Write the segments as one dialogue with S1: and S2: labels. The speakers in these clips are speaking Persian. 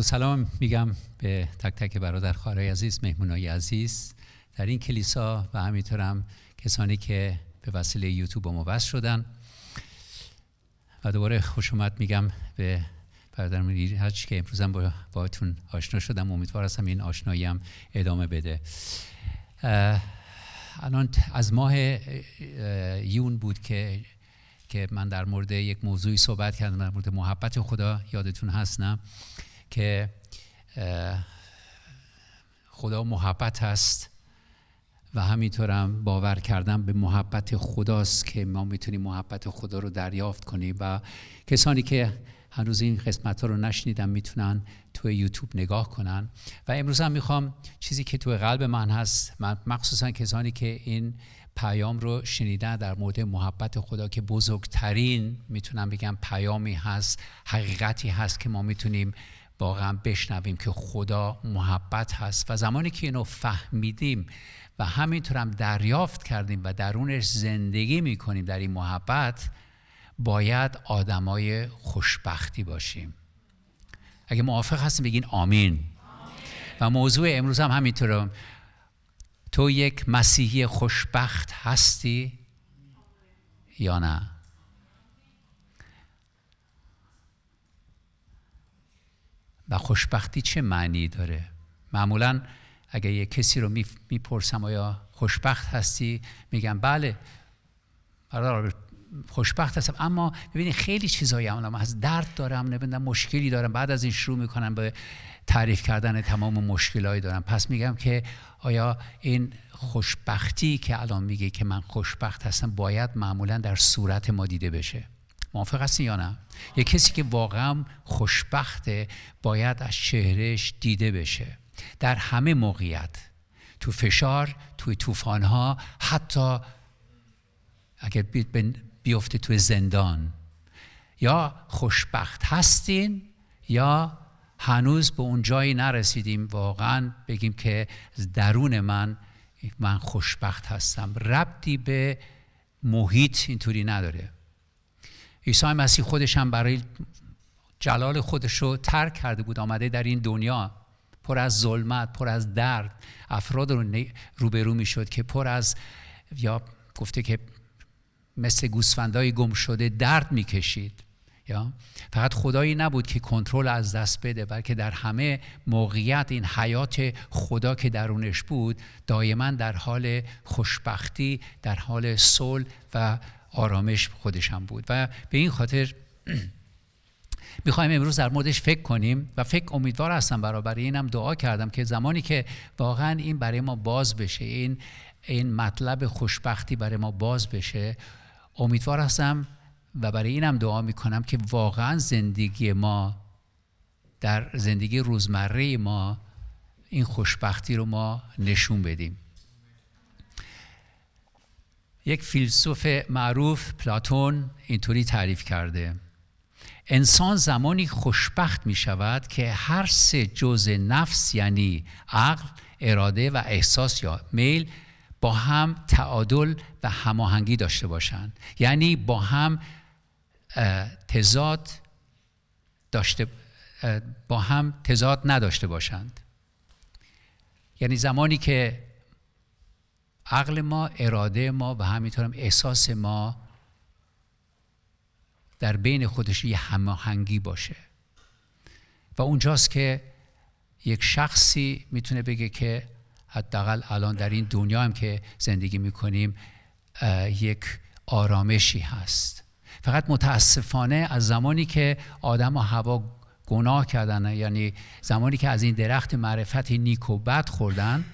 S1: سلام میگم به تک تک برادر خواهرای عزیز مهمونای عزیز در این کلیسا و همینطورم کسانی که به وسیله یوتیوب ما وصل شدن و دوباره خوش اومد میگم به برادرم ایرج که امروزم با باهاتون آشنا شدم امیدوار هستم این آشنایی هم ادامه بده الان از ماه یون بود که که من در مورد یک موضوعی صحبت کردم در مورد محبت خدا یادتون هست نه که خدا محبت هست و همینطورم باور کردن به محبت خداست که ما میتونیم محبت خدا رو دریافت کنیم و کسانی که هنوز این قسمت ها رو نشنیدن میتونن توی یوتیوب نگاه کنن و امروز هم میخوام چیزی که توی قلب من هست من مخصوصا کسانی که این پیام رو شنیدن در مورد محبت خدا که بزرگترین میتونم بگم پیامی هست حقیقتی هست که ما میتونیم واقعا بشنویم که خدا محبت هست و زمانی که اینو فهمیدیم و همینطور هم دریافت کردیم و درونش زندگی میکنیم در این محبت باید آدمای خوشبختی باشیم اگه موافق هستیم بگین آمین. و موضوع امروز هم همینطوره تو یک مسیحی خوشبخت هستی یا نه و خوشبختی چه معنی داره معمولا اگر یه کسی رو میپرسم آیا خوشبخت هستی میگم بله خوشبخت هستم اما ببینید خیلی چیزایی هم از درد دارم نبیندم مشکلی دارم بعد از این شروع میکنم به تعریف کردن تمام مشکلهایی دارم پس میگم که آیا این خوشبختی که الان میگه که من خوشبخت هستم باید معمولا در صورت ما دیده بشه موافق هستی یا نه یه کسی که واقعا خوشبخته باید از چهرهش دیده بشه در همه موقعیت تو فشار توی ها حتی اگر بیفته توی زندان یا خوشبخت هستین یا هنوز به اون جایی نرسیدیم واقعا بگیم که درون من من خوشبخت هستم ربطی به محیط اینطوری نداره عیسی مسیح خودش هم برای جلال خودش رو ترک کرده بود آمده در این دنیا پر از ظلمت پر از درد افراد رو روبرو میشد که پر از یا گفته که مثل گوسفندای گم شده درد میکشید یا فقط خدایی نبود که کنترل از دست بده بلکه در همه موقعیت این حیات خدا که درونش بود دائما در حال خوشبختی در حال صلح و آرامش خودش هم بود و به این خاطر میخوایم امروز در موردش فکر کنیم و فکر امیدوار هستم برابر اینم دعا کردم که زمانی که واقعا این برای ما باز بشه این این مطلب خوشبختی برای ما باز بشه امیدوار هستم و برای اینم دعا میکنم که واقعا زندگی ما در زندگی روزمره ما این خوشبختی رو ما نشون بدیم یک فیلسوف معروف پلاتون اینطوری تعریف کرده انسان زمانی خوشبخت می شود که هر سه جزء نفس یعنی عقل، اراده و احساس یا میل با هم تعادل و هماهنگی داشته باشند یعنی با هم تضاد داشته با هم تضاد نداشته باشند یعنی زمانی که عقل ما اراده ما و همینطورم احساس ما در بین خودش یه هماهنگی باشه و اونجاست که یک شخصی میتونه بگه که حداقل الان در این دنیا هم که زندگی میکنیم یک آرامشی هست فقط متاسفانه از زمانی که آدم و هوا گناه کردن یعنی زمانی که از این درخت معرفت نیک و بد خوردن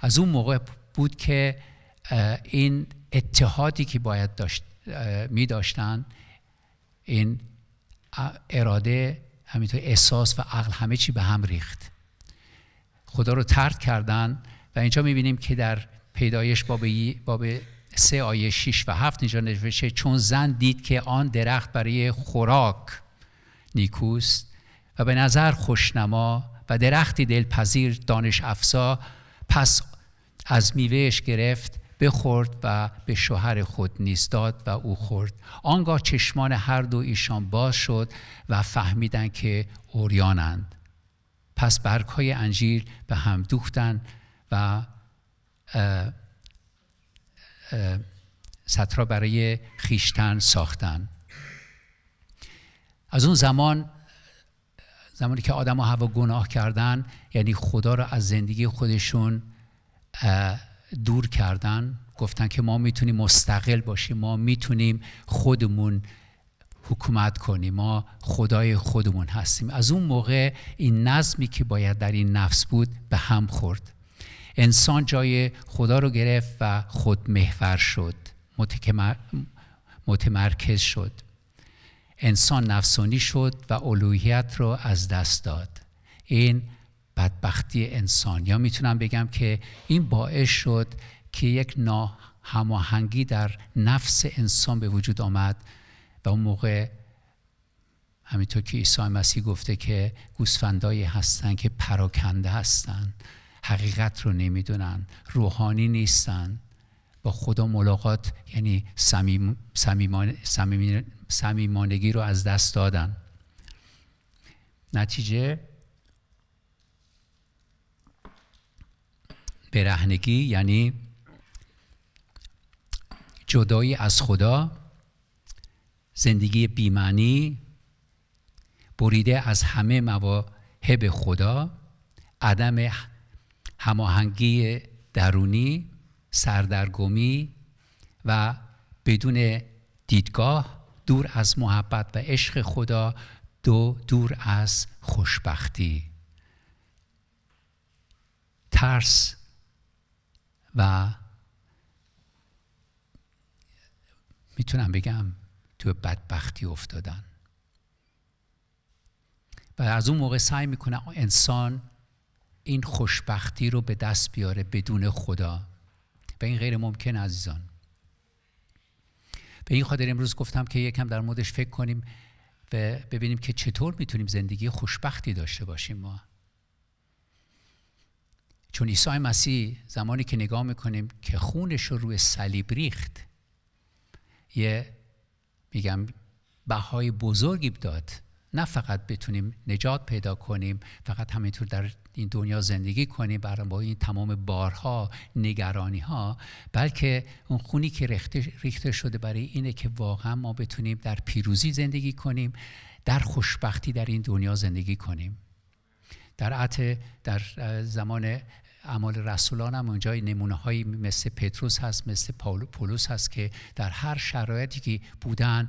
S1: از اون موقع بود که این اتحادی که باید داشت می داشتن این اراده همینطور احساس و عقل همه چی به هم ریخت خدا رو ترد کردن و اینجا می‌بینیم که در پیدایش باب, باب سه آیه 6 و هفت اینجا نوشته چون زن دید که آن درخت برای خوراک نیکوست و به نظر خوشنما و درختی دلپذیر دانش افسا پس از میوهش گرفت بخورد و به شوهر خود نیستاد داد و او خورد آنگاه چشمان هر دو ایشان باز شد و فهمیدن که اوریانند پس برک های انجیر به هم دوختن و اه اه سطرا برای خیشتن ساختن از اون زمان زمانی که آدم و هوا گناه کردن یعنی خدا را از زندگی خودشون دور کردن گفتن که ما میتونیم مستقل باشیم ما میتونیم خودمون حکومت کنیم ما خدای خودمون هستیم از اون موقع این نظمی که باید در این نفس بود به هم خورد انسان جای خدا رو گرفت و خود محور شد متمرکز شد انسان نفسانی شد و الوهیت رو از دست داد این بدبختی انسان یا میتونم بگم که این باعث شد که یک ناهماهنگی در نفس انسان به وجود آمد و اون موقع همینطور که عیسی مسیح گفته که گوسفندایی هستند که پراکنده هستند حقیقت رو نمیدونن روحانی نیستن با خدا ملاقات یعنی سمیم، رو از دست دادن نتیجه برهنگی یعنی جدایی از خدا زندگی بیمانی بریده از همه مواهب خدا عدم هماهنگی درونی سردرگمی و بدون دیدگاه دور از محبت و عشق خدا دو دور از خوشبختی ترس و میتونم بگم تو بدبختی افتادن و از اون موقع سعی میکنه انسان این خوشبختی رو به دست بیاره بدون خدا و این غیر ممکن عزیزان به این خاطر امروز گفتم که یکم در موردش فکر کنیم و ببینیم که چطور میتونیم زندگی خوشبختی داشته باشیم ما چون عیسی مسیح زمانی که نگاه میکنیم که خونش رو روی صلیب ریخت یه میگم بهای بزرگی داد نه فقط بتونیم نجات پیدا کنیم فقط همینطور در این دنیا زندگی کنیم برای با این تمام بارها نگرانی ها بلکه اون خونی که ریخته شده برای اینه که واقعا ما بتونیم در پیروزی زندگی کنیم در خوشبختی در این دنیا زندگی کنیم در در زمان اعمال رسولان هم اونجا نمونه هایی مثل پتروس هست مثل پولس هست که در هر شرایطی که بودن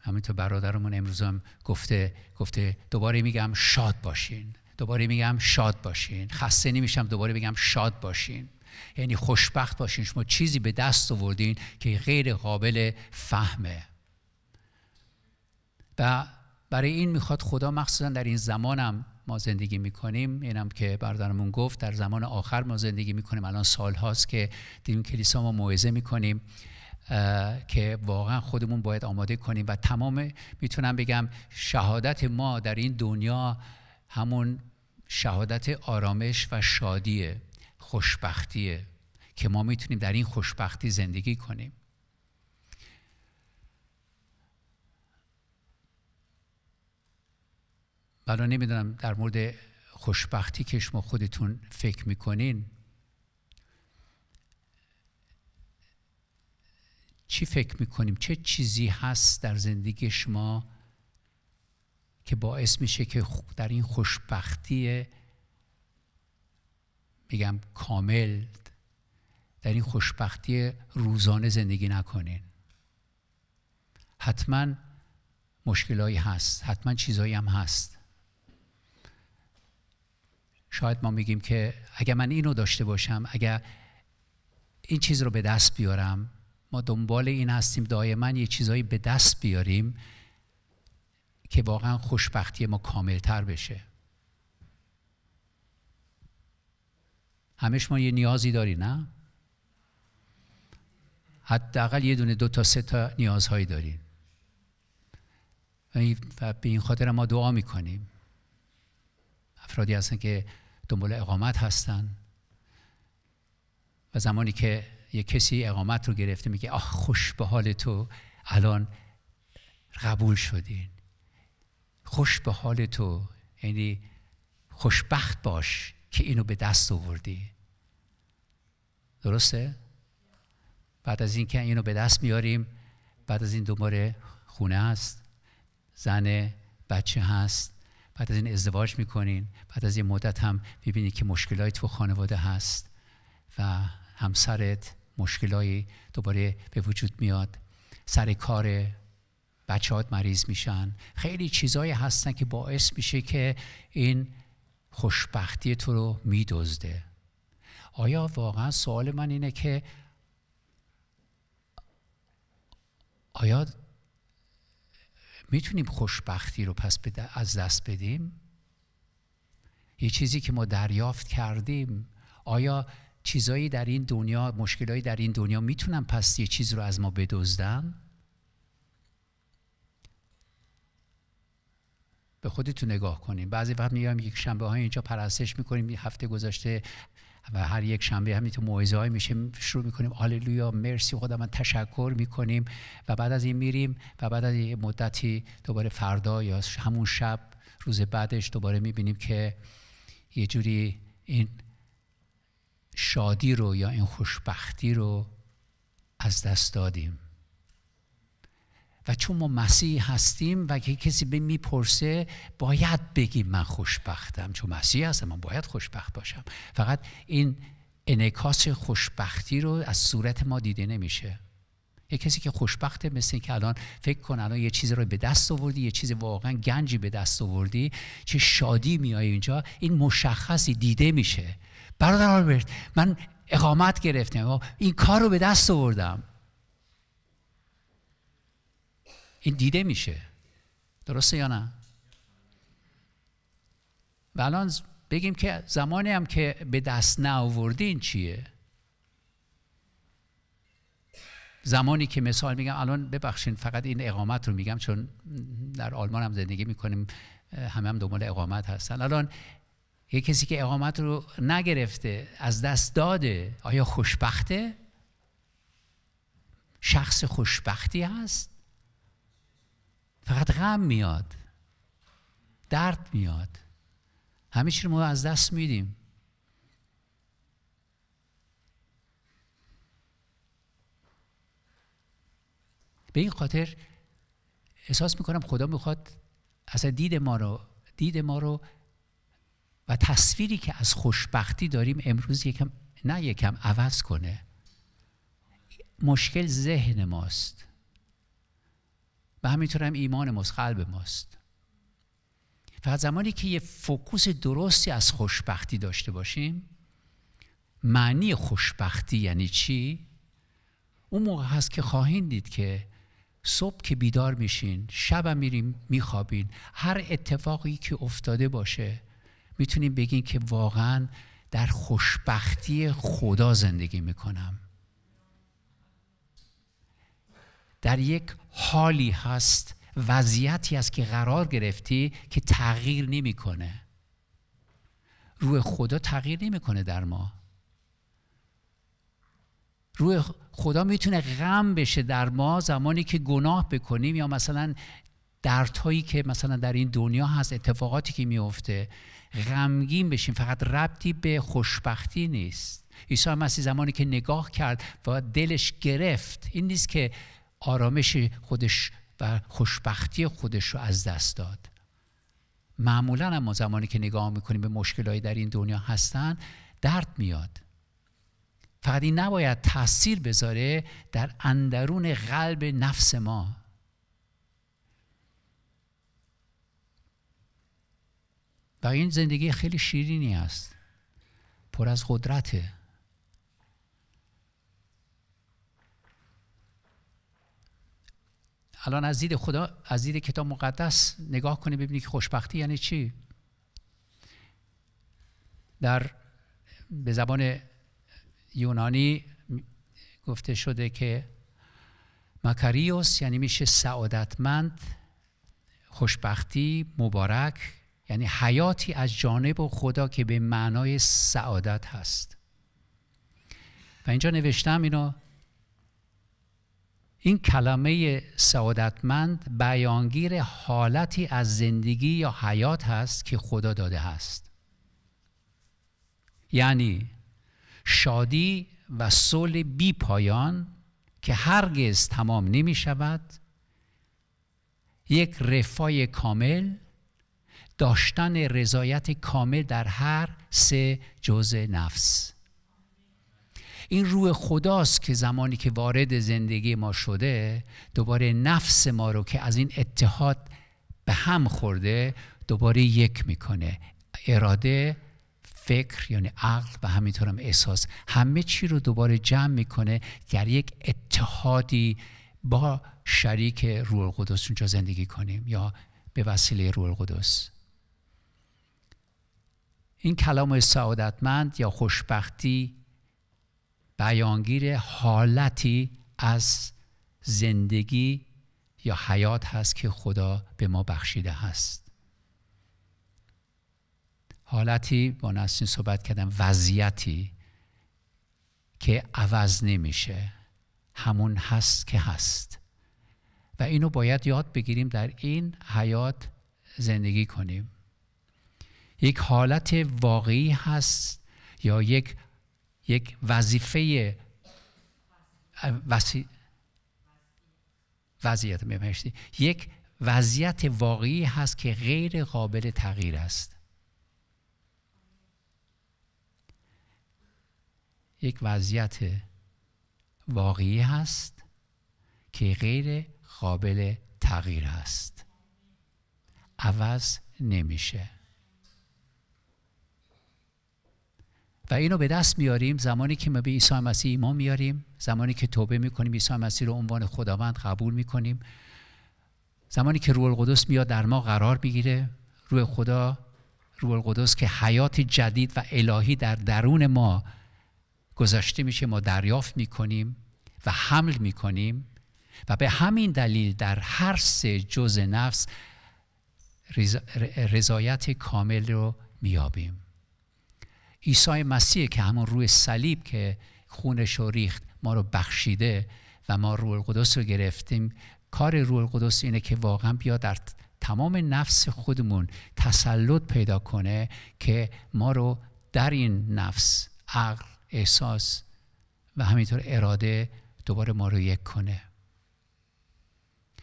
S1: همینطور برادرمون امروز هم گفته گفته دوباره میگم شاد باشین دوباره میگم شاد باشین خسته نمیشم دوباره میگم شاد باشین یعنی خوشبخت باشین شما چیزی به دست آوردین که غیر قابل فهمه و برای این میخواد خدا مخصوصا در این زمانم ما زندگی میکنیم اینم که برادرمون گفت در زمان آخر ما زندگی میکنیم الان سال هاست که دین کلیسا ما موعظه میکنیم که واقعا خودمون باید آماده کنیم و تمام میتونم بگم شهادت ما در این دنیا همون شهادت آرامش و شادیه خوشبختیه که ما میتونیم در این خوشبختی زندگی کنیم حالا نمیدونم در مورد خوشبختی که شما خودتون فکر میکنین چی فکر میکنیم چه چیزی هست در زندگی شما که باعث میشه که در این خوشبختی میگم کامل در این خوشبختی روزانه زندگی نکنین حتما مشکلایی هست حتما چیزایی هم هست شاید ما میگیم که اگر من اینو داشته باشم اگر این چیز رو به دست بیارم ما دنبال این هستیم دائما یه چیزایی به دست بیاریم که واقعا خوشبختی ما کاملتر بشه همش ما یه نیازی داری نه؟ حداقل یه دونه دو تا سه تا نیازهایی داریم و به این خاطر ما دعا میکنیم افرادی هستن که دنبال اقامت هستن و زمانی که یک کسی اقامت رو گرفته میگه آه خوش به حال تو الان قبول شدین خوش به حال تو یعنی خوشبخت باش که اینو به دست آوردی درسته؟ بعد از اینکه اینو به دست میاریم بعد از این دوباره خونه هست زن بچه هست بعد از این ازدواج میکنین بعد از یه مدت هم میبینی که مشکلای تو خانواده هست و همسرت مشکلهایی دوباره به وجود میاد سر کار بچهات مریض میشن خیلی چیزایی هستن که باعث میشه که این خوشبختی تو رو میدزده آیا واقعا سوال من اینه که آیا میتونیم خوشبختی رو پس از دست بدیم یه چیزی که ما دریافت کردیم آیا چیزایی در این دنیا مشکلایی در این دنیا میتونن پس یه چیز رو از ما بدزدن به خودتون نگاه کنیم بعضی وقت میگم یک شنبه های اینجا پرستش میکنیم هفته گذشته و هر یک شنبه همین تو موعظه های میشه شروع میکنیم هاللویا مرسی خدا من تشکر میکنیم و بعد از این میریم و بعد از یه مدتی دوباره فردا یا همون شب روز بعدش دوباره میبینیم که یه جوری این شادی رو یا این خوشبختی رو از دست دادیم و چون ما مسیح هستیم و که کسی به میپرسه باید بگیم من خوشبختم چون مسیح هستم من باید خوشبخت باشم فقط این انعکاس خوشبختی رو از صورت ما دیده نمیشه یه کسی که خوشبخته مثل که الان فکر کن الان یه چیزی رو به دست آوردی یه چیز واقعا گنجی به دست آوردی چه شادی میای اینجا این مشخصی دیده میشه برادر آلبرت من اقامت گرفتم این کار رو به دست آوردم این دیده میشه درسته یا نه و الان بگیم که زمانی هم که به دست نآوردین چیه زمانی که مثال میگم الان ببخشین فقط این اقامت رو میگم چون در آلمان هم زندگی میکنیم همه هم دنبال اقامت هستن الان یه کسی که اقامت رو نگرفته از دست داده آیا خوشبخته شخص خوشبختی هست فقط غم میاد درد میاد همه چی رو ما از دست میدیم به این خاطر احساس میکنم خدا میخواد از دید ما رو دید ما رو و تصویری که از خوشبختی داریم امروز یکم نه یکم عوض کنه مشکل ذهن ماست و همینطور هم ایمان ماست قلب ماست فقط زمانی که یه فکوس درستی از خوشبختی داشته باشیم معنی خوشبختی یعنی چی؟ اون موقع هست که خواهید دید که صبح که بیدار میشین شب هم میریم میخوابین هر اتفاقی که افتاده باشه میتونیم بگین که واقعا در خوشبختی خدا زندگی میکنم در یک حالی هست وضعیتی است که قرار گرفتی که تغییر نمیکنه روح خدا تغییر نمیکنه در ما روح خدا میتونه غم بشه در ما زمانی که گناه بکنیم یا مثلا دردهایی که مثلا در این دنیا هست اتفاقاتی که میفته غمگین بشیم فقط ربطی به خوشبختی نیست عیسی مسیح زمانی که نگاه کرد و دلش گرفت این نیست که آرامش خودش و خوشبختی خودش رو از دست داد معمولا ما زمانی که نگاه میکنیم به مشکلهایی در این دنیا هستن درد میاد فقط این نباید تاثیر بذاره در اندرون قلب نفس ما و این زندگی خیلی شیرینی است پر از قدرته الان از دید خدا از دید کتاب مقدس نگاه کنی ببینی که خوشبختی یعنی چی در به زبان یونانی گفته شده که مکاریوس یعنی میشه سعادتمند خوشبختی مبارک یعنی حیاتی از جانب و خدا که به معنای سعادت هست و اینجا نوشتم اینو این کلمه سعادتمند بیانگیر حالتی از زندگی یا حیات هست که خدا داده هست یعنی شادی و صلح بی پایان که هرگز تمام نمی شود یک رفای کامل داشتن رضایت کامل در هر سه جزء نفس این روح خداست که زمانی که وارد زندگی ما شده دوباره نفس ما رو که از این اتحاد به هم خورده دوباره یک میکنه اراده فکر یعنی عقل و همینطور هم احساس همه چی رو دوباره جمع میکنه در یک اتحادی با شریک روح القدس اونجا زندگی کنیم یا به وسیله روح القدس این کلام سعادتمند یا خوشبختی بیانگیر حالتی از زندگی یا حیات هست که خدا به ما بخشیده هست حالتی با نسلین صحبت کردم وضعیتی که عوض نمیشه همون هست که هست و اینو باید یاد بگیریم در این حیات زندگی کنیم یک حالت واقعی هست یا یک یک وظیفه وضعیت یک وضعیت واقعی هست که غیر قابل تغییر است یک وضعیت واقعی هست که غیر قابل تغییر است عوض نمیشه و اینو به دست میاریم زمانی که ما به عیسی مسیح ایمان میاریم زمانی که توبه میکنیم عیسی مسیح رو عنوان خداوند قبول میکنیم زمانی که روح القدس میاد در ما قرار میگیره روح خدا روح القدس که حیات جدید و الهی در درون ما گذاشته میشه ما دریافت میکنیم و حمل میکنیم و به همین دلیل در هر سه جز نفس رضایت کامل رو میابیم عیسی مسیح که همون روی صلیب که خونش رو ریخت ما رو بخشیده و ما روح القدس رو گرفتیم کار روح القدس اینه که واقعا بیا در تمام نفس خودمون تسلط پیدا کنه که ما رو در این نفس عقل احساس و همینطور اراده دوباره ما رو یک کنه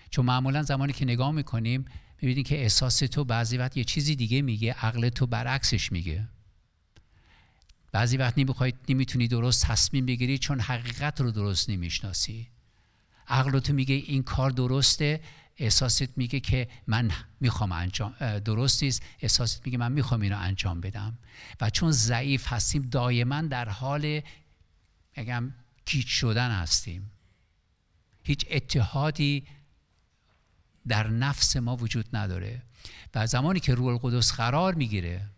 S1: چون معمولا زمانی که نگاه میکنیم میبینید که احساس تو بعضی وقت یه چیزی دیگه میگه عقل تو برعکسش میگه بعضی وقت نمیخواید نمیتونی درست تصمیم بگیری چون حقیقت رو درست نمیشناسی عقل تو میگه این کار درسته احساست میگه که من میخوام انجام درست نیست احساست میگه من میخوام اینو انجام بدم و چون ضعیف هستیم دائما در حال میگم شدن هستیم هیچ اتحادی در نفس ما وجود نداره و زمانی که روح القدس قرار میگیره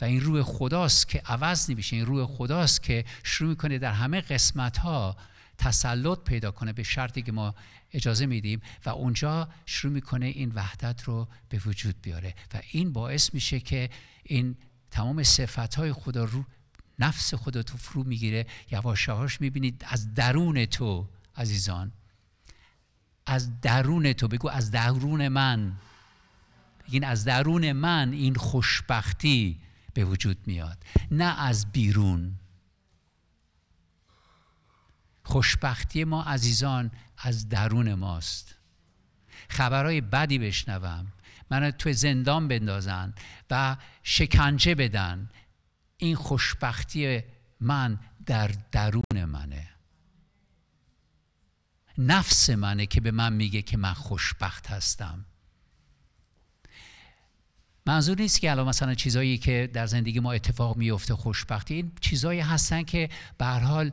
S1: و این روح خداست که عوض نمیشه این روح خداست که شروع میکنه در همه قسمت ها تسلط پیدا کنه به شرطی که ما اجازه میدیم و اونجا شروع میکنه این وحدت رو به وجود بیاره و این باعث میشه که این تمام صفت های خدا رو نفس خدا تو فرو میگیره یواش یواش میبینید از درون تو عزیزان از درون تو بگو از درون من بگین از درون من این خوشبختی به وجود میاد نه از بیرون خوشبختی ما عزیزان از درون ماست خبرهای بدی بشنوم من تو زندان بندازن و شکنجه بدن این خوشبختی من در درون منه نفس منه که به من میگه که من خوشبخت هستم منظور نیست که الان مثلا چیزایی که در زندگی ما اتفاق میفته خوشبختی این چیزایی هستن که به حال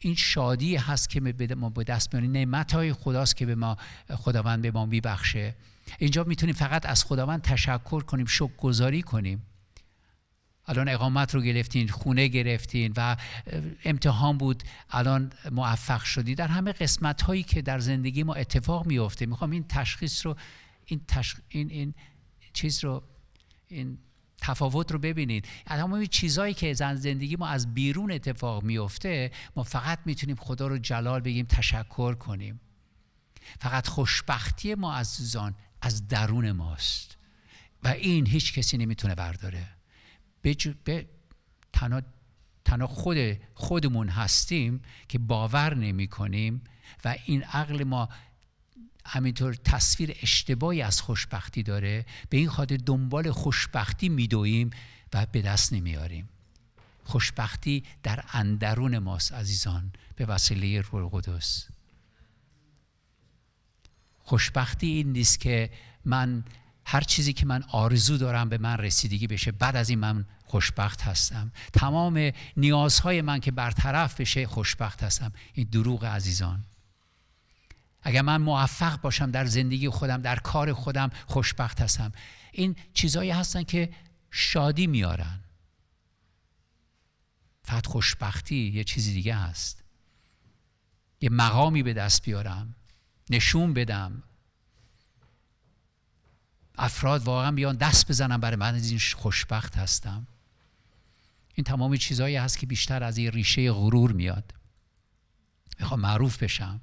S1: این شادی هست که ما به دست میاریم نعمت های خداست که به ما خداوند به ما میبخشه اینجا میتونیم فقط از خداوند تشکر کنیم شکر گذاری کنیم الان اقامت رو گرفتین خونه گرفتین و امتحان بود الان موفق شدی در همه قسمت هایی که در زندگی ما اتفاق میفته میخوام این تشخیص رو این, این, این چیز رو این تفاوت رو ببینید تمام چیزایی که زندگی ما از بیرون اتفاق میفته ما فقط میتونیم خدا رو جلال بگیم تشکر کنیم فقط خوشبختی ما از از درون ماست و این هیچ کسی نمیتونه برداره به تنها تنها خود خودمون هستیم که باور نمی کنیم و این عقل ما همینطور تصویر اشتباهی از خوشبختی داره به این خاطر دنبال خوشبختی میدویم و به دست نمیاریم خوشبختی در اندرون ماست عزیزان به وسیله روح قدس خوشبختی این نیست که من هر چیزی که من آرزو دارم به من رسیدگی بشه بعد از این من خوشبخت هستم تمام نیازهای من که برطرف بشه خوشبخت هستم این دروغ عزیزان اگر من موفق باشم در زندگی خودم در کار خودم خوشبخت هستم این چیزهایی هستن که شادی میارن فقط خوشبختی یه چیزی دیگه هست یه مقامی به دست بیارم نشون بدم افراد واقعا بیان دست بزنم برای من از این خوشبخت هستم این تمام چیزهایی هست که بیشتر از این ریشه غرور میاد میخوام معروف بشم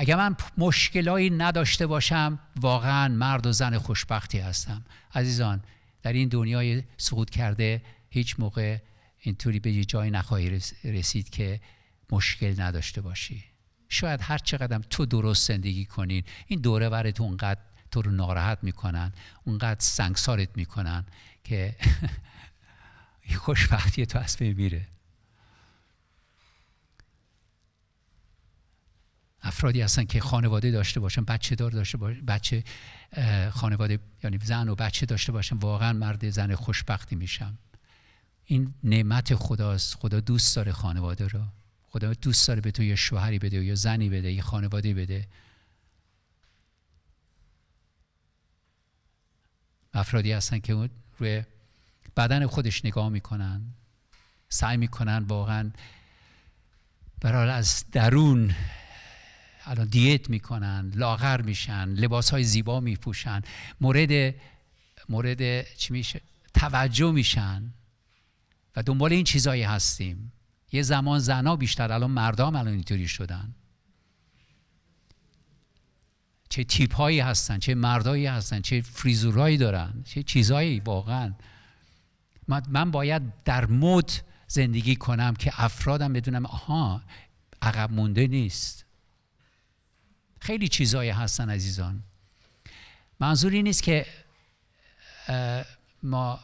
S1: اگر من مشکلایی نداشته باشم واقعا مرد و زن خوشبختی هستم عزیزان در این دنیای سقوط کرده هیچ موقع اینطوری به جای نخواهی رسید که مشکل نداشته باشی شاید هر چقدر تو درست زندگی کنین این دوره تو اونقدر تو رو ناراحت میکنن اونقدر سنگسارت میکنن که خوشبختی تو از بین میره افرادی هستن که خانواده داشته باشن بچه دار داشته باشن بچه خانواده یعنی زن و بچه داشته باشن واقعا مرد زن خوشبختی میشم این نعمت خداست خدا دوست داره خانواده رو، خدا دوست داره به تو یه شوهری بده یا زنی بده یه خانواده بده افرادی هستن که روی بدن خودش نگاه میکنن سعی میکنن واقعا برای از درون الان دیت میکنن لاغر میشن لباس های زیبا میپوشن مورد مورد چی میشه توجه میشن و دنبال این چیزایی هستیم یه زمان زنا بیشتر الان مردام الان اینطوری شدن چه تیپ هایی هستن چه مردایی هستن چه فریزورایی دارن چه چیزایی واقعا من باید در مود زندگی کنم که افرادم بدونم آها عقب مونده نیست خیلی چیزایی هستن عزیزان این نیست که ما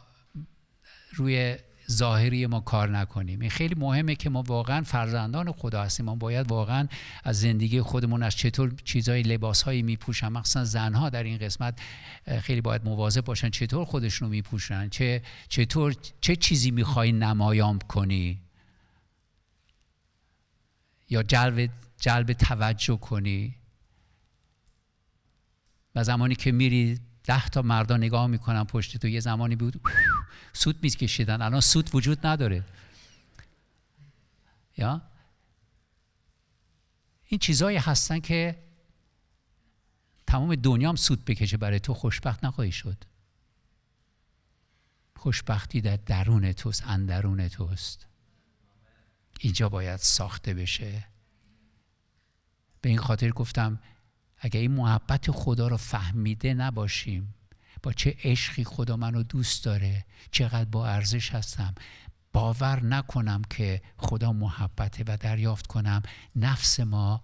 S1: روی ظاهری ما کار نکنیم این خیلی مهمه که ما واقعا فرزندان خدا هستیم ما باید واقعا از زندگی خودمون از چطور چیزای لباسهایی میپوشن مخصوصا زنها در این قسمت خیلی باید مواظب باشن چطور خودشون رو میپوشن چه چطور چه چیزی میخوای نمایان کنی یا جلب جلب توجه کنی و زمانی که میری ده تا مردا نگاه میکنن پشت تو یه زمانی بود سود میکشیدن الان سود وجود نداره یا این چیزایی هستن که تمام هم سود بکشه برای تو خوشبخت نخواهی شد خوشبختی در درون توست اندرون توست اینجا باید ساخته بشه به این خاطر گفتم اگه این محبت خدا رو فهمیده نباشیم با چه عشقی خدا منو دوست داره چقدر با ارزش هستم باور نکنم که خدا محبته و دریافت کنم نفس ما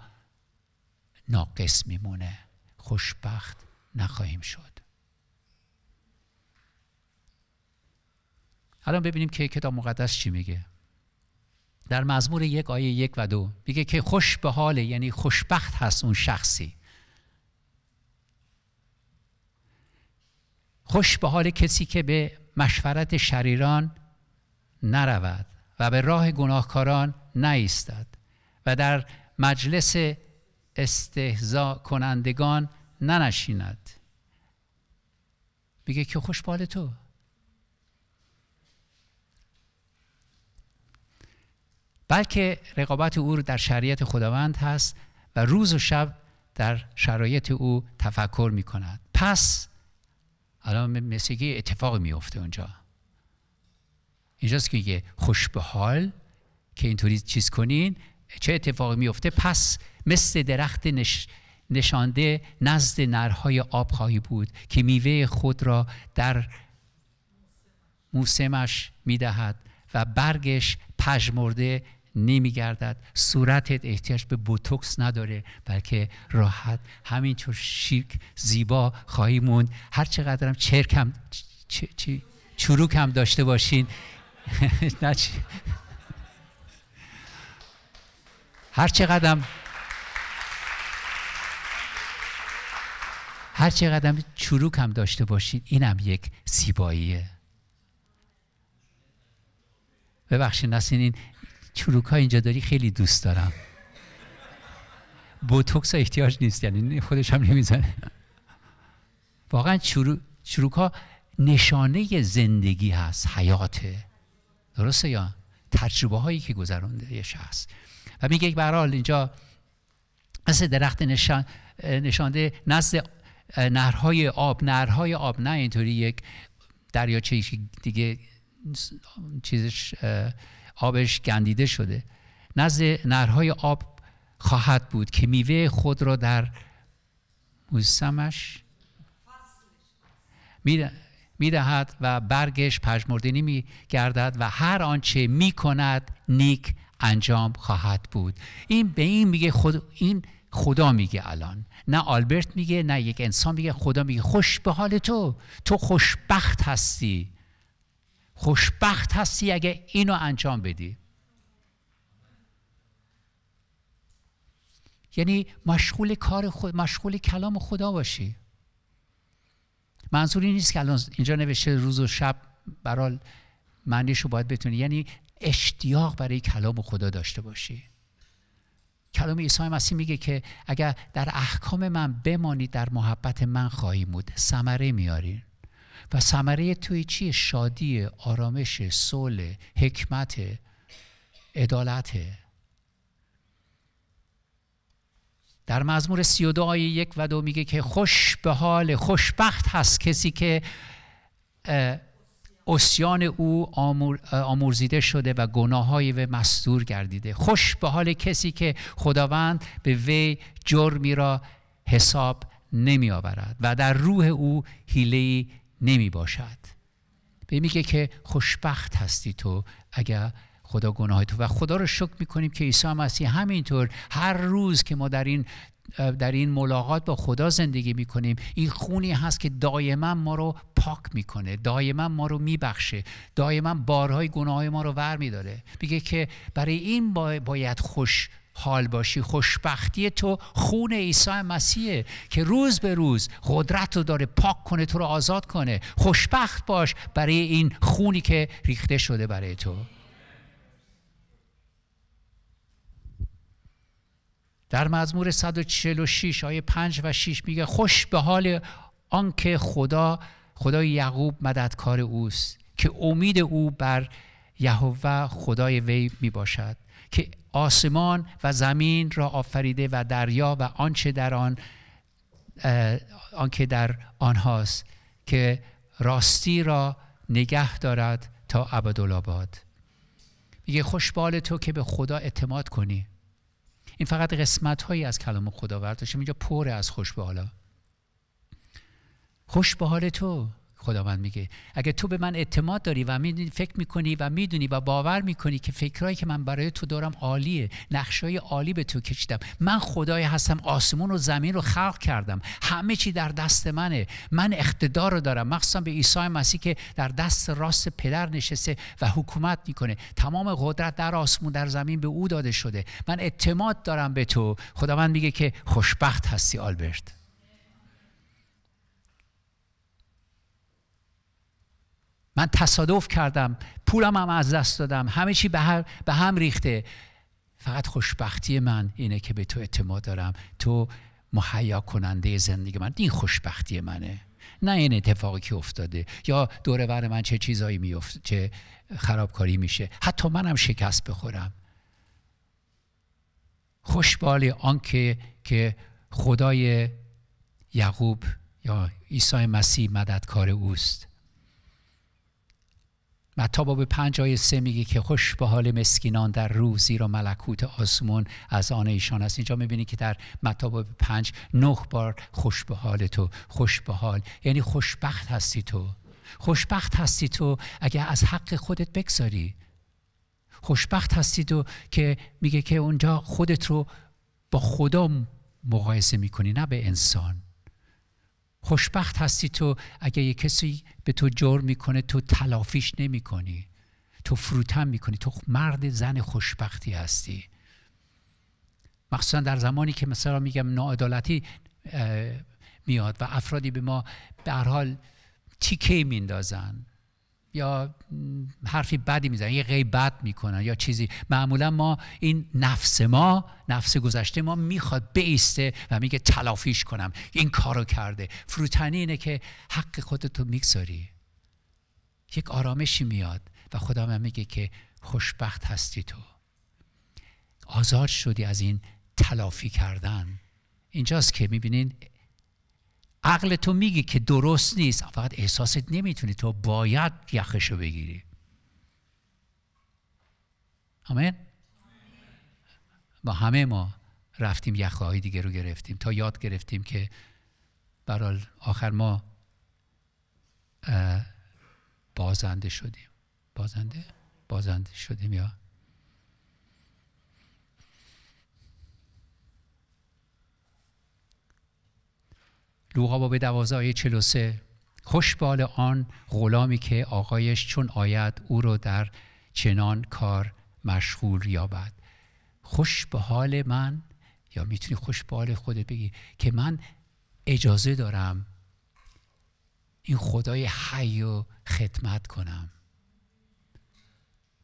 S1: ناقص میمونه خوشبخت نخواهیم شد الان ببینیم که کتاب مقدس چی میگه در مزمور یک آیه یک و دو میگه که خوش به حاله یعنی خوشبخت هست اون شخصی خوش به حال کسی که به مشورت شریران نرود و به راه گناهکاران نایستد و در مجلس استهزا کنندگان ننشیند میگه که خوش به حال تو بلکه رقابت او در شریعت خداوند هست و روز و شب در شرایط او تفکر می کند پس الان مثل که اتفاق میفته اونجا اینجاست که خوش به حال که اینطوری چیز کنین چه اتفاقی میفته پس مثل درخت نشانده نزد نرهای آب خواهی بود که میوه خود را در موسمش میدهد و برگش پژمرده نمیگردد صورتت احتیاج به بوتوکس نداره بلکه راحت همینطور شیک زیبا خواهی موند هر چقدر هم چرکم چ... چ... چروک هم داشته باشین هر چقدر هر چقدر چروک هم داشته باشین اینم یک زیباییه ببخشید نسین چروک ها اینجا داری خیلی دوست دارم بوتوکس ها احتیاج نیست یعنی خودش هم نمیزنه واقعا چرو... ها نشانه زندگی هست حیاته درسته یا تجربه هایی که گذرانده یه شخص و میگه یک حال اینجا مثل درخت نشان... نشانده نزد نهرهای آب نهرهای آب نه اینطوری یک دریاچه دیگه چیزش آبش گندیده شده نزد نرهای آب خواهد بود که میوه خود را در موسمش میدهد و برگش پژمرده نمی گردد و هر آنچه می کند نیک انجام خواهد بود این به این میگه خود این خدا میگه الان نه آلبرت میگه نه یک انسان میگه خدا میگه خوش به حال تو تو خوشبخت هستی خوشبخت هستی اگه اینو انجام بدی یعنی مشغول کار خود مشغول کلام خدا باشی منظور این نیست که الان اینجا نوشته روز و شب برال معنیشو رو باید بتونی یعنی اشتیاق برای کلام خدا داشته باشی کلام عیسی مسیح میگه که اگر در احکام من بمانید در محبت من خواهی بود ثمره میارین و ثمره توی چیه شادی آرامش صلح حکمت عدالت در مزمور 32 آیه یک و دو میگه که خوش به حال خوشبخت هست کسی که اسیان او آمور، آمورزیده شده و های و مستور گردیده خوش به حال کسی که خداوند به وی جرمی را حساب نمی آورد و در روح او هیلهی نمی باشد به میگه که خوشبخت هستی تو اگر خدا گناه تو و خدا رو شکر میکنیم که عیسی مسیح همینطور هر روز که ما در این در این ملاقات با خدا زندگی میکنیم این خونی هست که دائما ما رو پاک میکنه دائما ما رو میبخشه دائما بارهای گناه ما رو ور میداره میگه که برای این باید خوش حال باشی خوشبختی تو خون عیسی مسیحه که روز به روز قدرت رو داره پاک کنه تو رو آزاد کنه خوشبخت باش برای این خونی که ریخته شده برای تو در مزمور 146 آیه 5 و 6 میگه خوش به حال آنکه خدا خدای یعقوب مددکار اوست که امید او بر یهوه خدای وی میباشد که آسمان و زمین را آفریده و دریا و آنچه در آن آنکه در آنهاست که راستی را نگه دارد تا عبدالاباد میگه خوشبال تو که به خدا اعتماد کنی این فقط قسمت هایی از کلام خدا ورداشه اینجا پر از خوشبالا خوش به تو خداوند میگه اگه تو به من اعتماد داری و فکر میکنی و میدونی و باور میکنی که فکرهایی که من برای تو دارم عالیه نقشای عالی به تو کشیدم من خدای هستم آسمون و زمین رو خلق کردم همه چی در دست منه من اقتدار رو دارم مخصوصا به عیسی مسیح که در دست راست پدر نشسته و حکومت میکنه تمام قدرت در آسمون در زمین به او داده شده من اعتماد دارم به تو خداوند میگه که خوشبخت هستی آلبرت من تصادف کردم پولم هم از دست دادم همه چی به, هم ریخته فقط خوشبختی من اینه که به تو اعتماد دارم تو محیا کننده زندگی من این خوشبختی منه نه این اتفاقی که افتاده یا دور من چه چیزایی میفته چه خرابکاری میشه حتی منم شکست بخورم خوشبالی آنکه که خدای یعقوب یا عیسی مسیح مددکار اوست متا باب پنج آیه سه میگه که خوش به حال مسکینان در روزی رو ملکوت آسمون از آن ایشان است اینجا میبینی که در متا باب پنج نه بار خوش به حال تو خوش به حال یعنی خوشبخت هستی تو خوشبخت هستی تو اگر از حق خودت بگذاری خوشبخت هستی تو که میگه که اونجا خودت رو با خدا مقایسه میکنی نه به انسان خوشبخت هستی تو اگر یه کسی به تو جور میکنه تو تلافیش نمیکنی تو فروتن میکنی تو مرد زن خوشبختی هستی مخصوصا در زمانی که مثلا میگم ناعدالتی میاد و افرادی به ما به هر حال تیکه میندازن یا حرفی بدی میزنن یه غیبت میکنن یا چیزی معمولا ما این نفس ما نفس گذشته ما میخواد بیسته و میگه تلافیش کنم این کارو کرده فروتنی اینه که حق خودتو میگذاری یک آرامشی میاد و خدا من میگه که خوشبخت هستی تو آزاد شدی از این تلافی کردن اینجاست که میبینین عقل تو میگی که درست نیست فقط احساست نمیتونی تو باید یخشو بگیری آمین ما همه ما رفتیم یخهای دیگه رو گرفتیم تا یاد گرفتیم که برال آخر ما بازنده شدیم بازنده بازنده شدیم یا لوقا باب دوازه آیه 43 خوشبال آن غلامی که آقایش چون آید او رو در چنان کار مشغول یابد خوش به حال من یا میتونی خوش به حال بگی که من اجازه دارم این خدای حی و خدمت کنم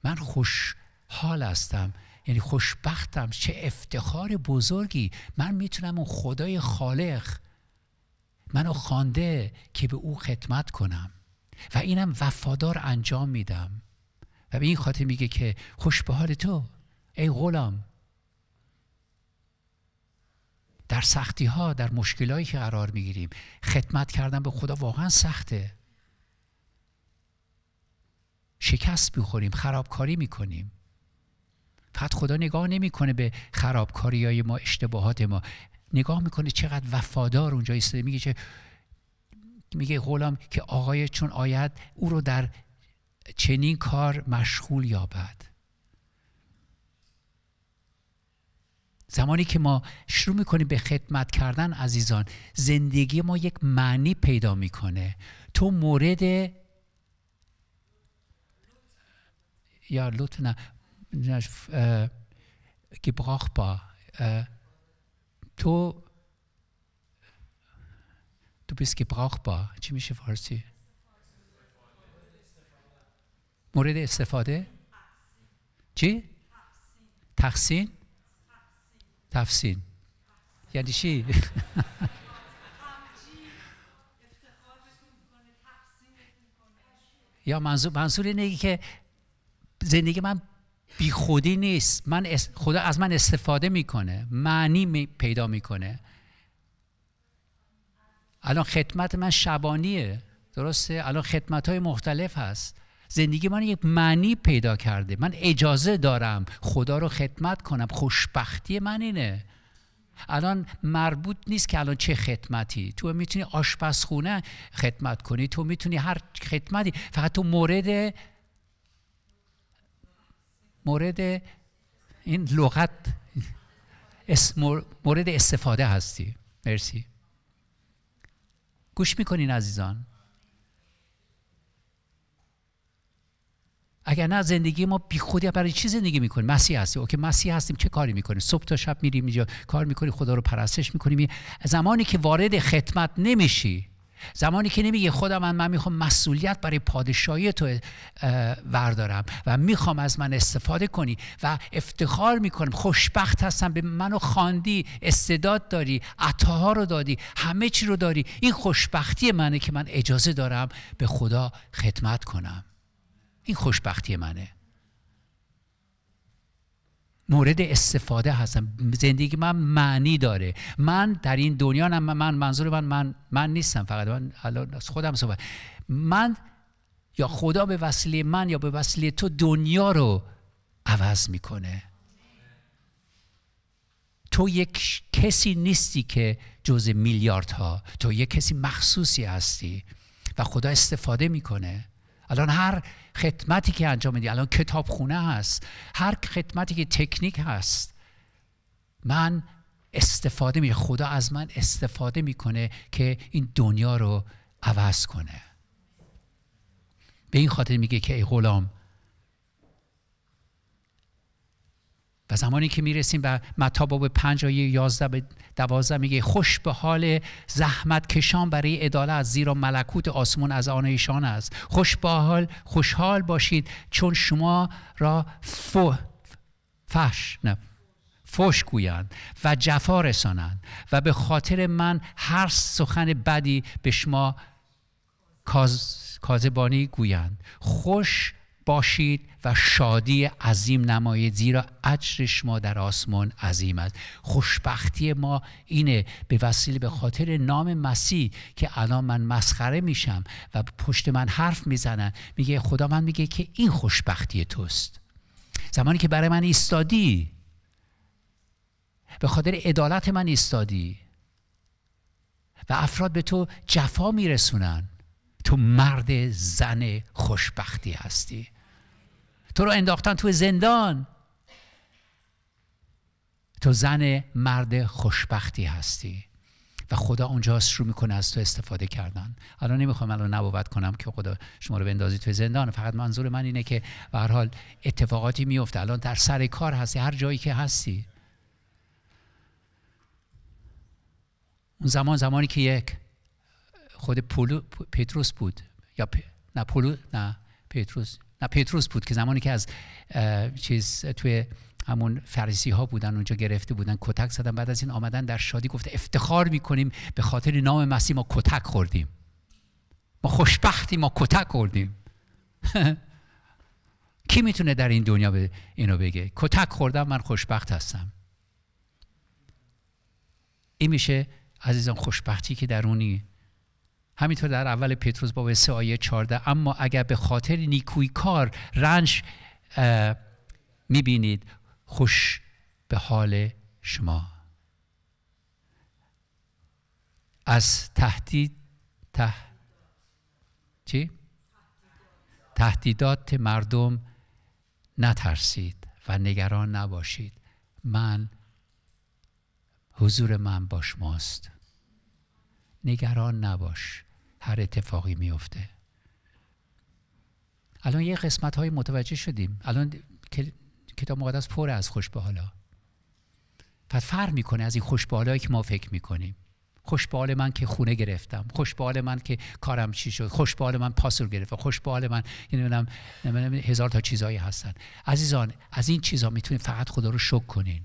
S1: من خوش حال هستم یعنی خوشبختم چه افتخار بزرگی من میتونم اون خدای خالق منو خوانده که به او خدمت کنم و اینم وفادار انجام میدم و به این خاطر میگه که خوش به حال تو ای غلام در سختی ها در مشکلایی که قرار میگیریم خدمت کردن به خدا واقعا سخته شکست میخوریم خرابکاری میکنیم فقط خدا نگاه نمیکنه به خرابکاری های ما اشتباهات ما نگاه میکنه چقدر وفادار اونجا ایستاده میگه چه میگه غلام که آقای چون آید او رو در چنین کار مشغول یابد زمانی که ما شروع میکنیم به خدمت کردن عزیزان زندگی ما یک معنی پیدا میکنه تو مورد یا لطف نه که با تو تو که گبراخ با چی میشه فارسی؟ مورد استفاده؟ چی؟ تخسین تفسین یعنی چی؟ یا منظور, منظور اینه که زندگی من بی خودی نیست من خدا از من استفاده میکنه معنی می پیدا میکنه الان خدمت من شبانیه درسته الان خدمت های مختلف هست زندگی من یک معنی پیدا کرده من اجازه دارم خدا رو خدمت کنم خوشبختی من اینه الان مربوط نیست که الان چه خدمتی تو میتونی آشپزخونه خدمت کنی تو میتونی هر خدمتی فقط تو مورد مورد این لغت مورد استفاده هستی مرسی گوش میکنین عزیزان اگر نه زندگی ما بی خودی برای چی زندگی میکنیم مسیح هستیم اوکی مسیح هستیم چه کاری میکنیم صبح تا شب میریم اینجا کار میکنیم خدا رو پرستش میکنیم زمانی که وارد خدمت نمیشی زمانی که نمیگه خودم من من میخوام مسئولیت برای پادشاهی تو وردارم و میخوام از من استفاده کنی و افتخار میکنم خوشبخت هستم به منو خواندی استعداد داری عطاها رو دادی همه چی رو داری این خوشبختی منه که من اجازه دارم به خدا خدمت کنم این خوشبختی منه مورد استفاده هستم زندگی من معنی داره من در این دنیا من منظور من من من نیستم فقط من الان خودم صحبت من یا خدا به وسیله من یا به وسیله تو دنیا رو عوض میکنه تو یک کسی نیستی که جز میلیاردها تو یک کسی مخصوصی هستی و خدا استفاده میکنه الان هر خدمتی که انجام میدی الان کتابخونه هست هر خدمتی که تکنیک هست من استفاده می خدا از من استفاده میکنه که این دنیا رو عوض کنه به این خاطر میگه که ای غلام و زمانی که میرسیم و متا باب پنج آیه یازده به دوازده میگه خوش به حال زحمت کشان برای از زیرا ملکوت آسمون از آن ایشان است خوش به حال خوشحال باشید چون شما را ف... فش نه فش گویند و جفا رسانند و به خاطر من هر سخن بدی به شما کاز... کازبانی گویند خوش باشید و شادی عظیم نمایید زیرا اجر ما در آسمان عظیم است خوشبختی ما اینه به وسیله به خاطر نام مسیح که الان من مسخره میشم و پشت من حرف میزنن میگه خدا من میگه که این خوشبختی توست زمانی که برای من ایستادی به خاطر عدالت من ایستادی و افراد به تو جفا میرسونن تو مرد زن خوشبختی هستی تو رو انداختن تو زندان تو زن مرد خوشبختی هستی و خدا اونجا شروع میکنه از تو استفاده کردن الان نمیخوام الان نبوت کنم که خدا شما رو بندازی توی زندان فقط منظور من اینه که به هر حال اتفاقاتی میفته الان در سر کار هستی هر جایی که هستی اون زمان زمانی که یک خود پولو پتروس بود یا پ... نه پولو نه پتروس نه پتروس بود که زمانی که از چیز توی همون فریسی ها بودن اونجا گرفته بودن کتک زدن بعد از این آمدن در شادی گفته افتخار میکنیم به خاطر نام مسیح ما کتک خوردیم ما خوشبختی ما کتک خوردیم کی میتونه در این دنیا به اینو بگه کتک خوردم من خوشبخت هستم این میشه عزیزان خوشبختی که درونی همینطور در اول پتروس باب 3 آیه 14 اما اگر به خاطر نیکوی کار رنج میبینید خوش به حال شما از تهدید ته چی؟ تهدیدات مردم نترسید و نگران نباشید من حضور من با شماست نگران نباش هر اتفاقی میفته الان یه قسمت های متوجه شدیم الان کتاب مقدس پر از خوشباله. پس فرق میکنه از این حالایی که ما فکر میکنیم خوشبال من که خونه گرفتم خوشبال من که کارم چی شد خوشبال من پاسور گرفتم خوشبال من نمیدونم یعنی هزار تا چیزایی هستن عزیزان از این چیزا میتونید فقط خدا رو شکر کنین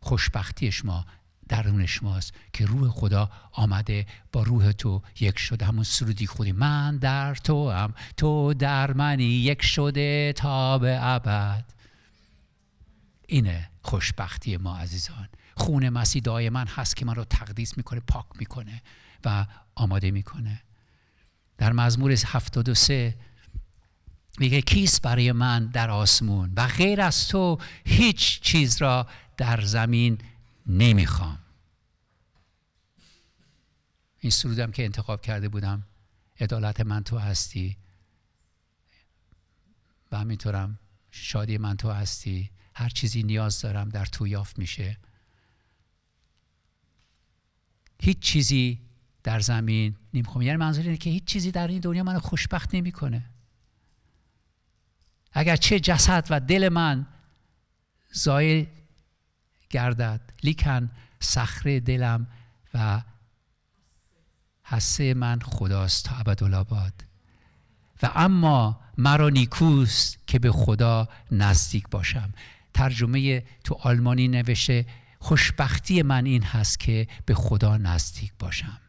S1: خوشبختی شما درونش ماست که روح خدا آمده با روح تو یک شده همون سرودی خودی من در تو هم تو در منی یک شده تا به ابد اینه خوشبختی ما عزیزان خون مسیح دائما هست که من رو تقدیس میکنه پاک میکنه و آماده میکنه در مزمور 73 میگه کیست برای من در آسمون و غیر از تو هیچ چیز را در زمین نمیخوام این سرودم که انتخاب کرده بودم عدالت من تو هستی و همینطورم شادی من تو هستی هر چیزی نیاز دارم در تو یافت میشه هیچ چیزی در زمین نمیخوام یعنی منظور اینه که هیچ چیزی در این دنیا منو خوشبخت نمیکنه اگر چه جسد و دل من زایل گردد لیکن صخره دلم و حسه من خداست تا عبدالاباد و اما مرا نیکوست که به خدا نزدیک باشم ترجمه تو آلمانی نوشه خوشبختی من این هست که به خدا نزدیک باشم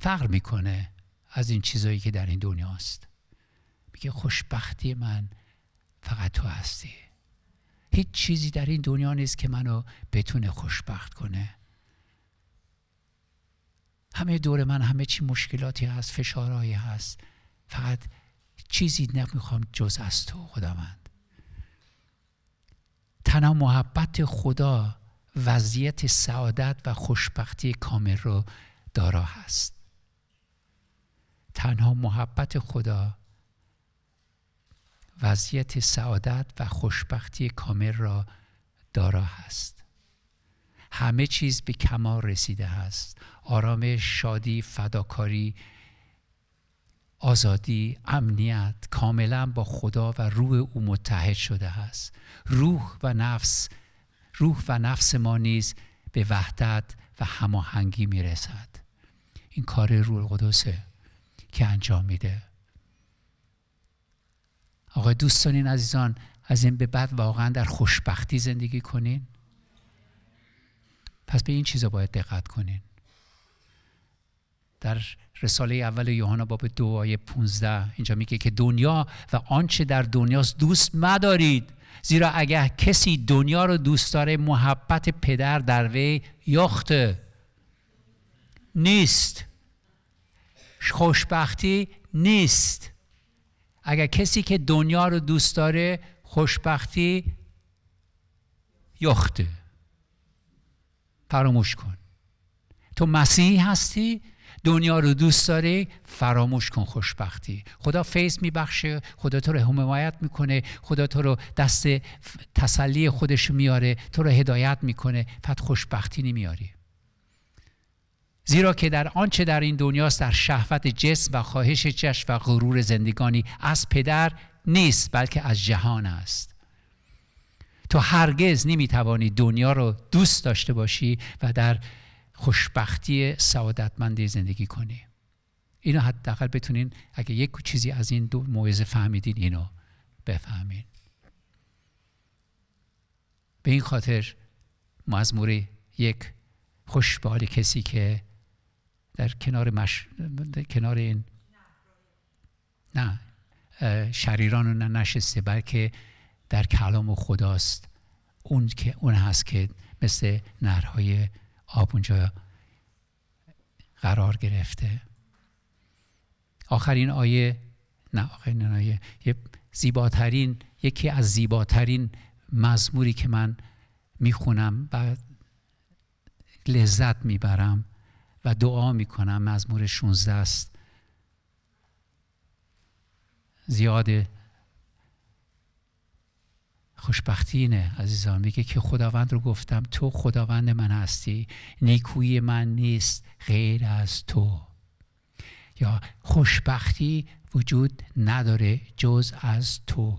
S1: فقر میکنه از این چیزایی که در این دنیاست میگه خوشبختی من فقط تو هستی هیچ چیزی در این دنیا نیست که منو بتونه خوشبخت کنه همه دور من همه چی مشکلاتی هست فشارهایی هست فقط چیزی نمیخوام جز از تو خداوند تنها محبت خدا وضعیت سعادت و خوشبختی کامل رو دارا هست تنها محبت خدا وضعیت سعادت و خوشبختی کامل را دارا هست همه چیز به کمال رسیده است آرامش شادی فداکاری آزادی امنیت کاملا با خدا و روح او متحد شده است روح و نفس روح و نفس ما نیز به وحدت و هماهنگی میرسد این کار روح القدسه که انجام میده آقا دوست عزیزان از این به بعد واقعا در خوشبختی زندگی کنین پس به این چیزا باید دقت کنین در رساله اول یوحنا باب دو آیه 15 اینجا میگه که دنیا و آنچه در دنیاست دوست مدارید زیرا اگر کسی دنیا رو دوست داره محبت پدر در وی یاخته نیست خوشبختی نیست اگر کسی که دنیا رو دوست داره خوشبختی یخته فراموش کن تو مسیحی هستی دنیا رو دوست داری فراموش کن خوشبختی خدا فیض میبخشه خدا تو رو حمایت میکنه خدا تو رو دست تسلی خودش میاره تو رو هدایت میکنه فقط خوشبختی نمیاری زیرا که در آنچه در این دنیاست در شهوت جسم و خواهش چشم و غرور زندگانی از پدر نیست بلکه از جهان است تو هرگز نمیتوانی دنیا رو دوست داشته باشی و در خوشبختی سعادتمندی زندگی کنی اینو حداقل بتونین اگه یک چیزی از این دو موعظه فهمیدین اینو بفهمین به این خاطر مزموری یک خوشبال کسی که در کنار, مش... کنار این نه شریران رو نشسته بلکه در کلام خداست اون که اون هست که مثل نرهای آب اونجا قرار گرفته آخرین آیه نه آخرین آیه یه زیباترین یکی از زیباترین مزموری که من میخونم و لذت میبرم و دعا میکنم مزمور 16 است زیاد خوشبختی اینه عزیزان میگه که خداوند رو گفتم تو خداوند من هستی نیکویی من نیست غیر از تو یا خوشبختی وجود نداره جز از تو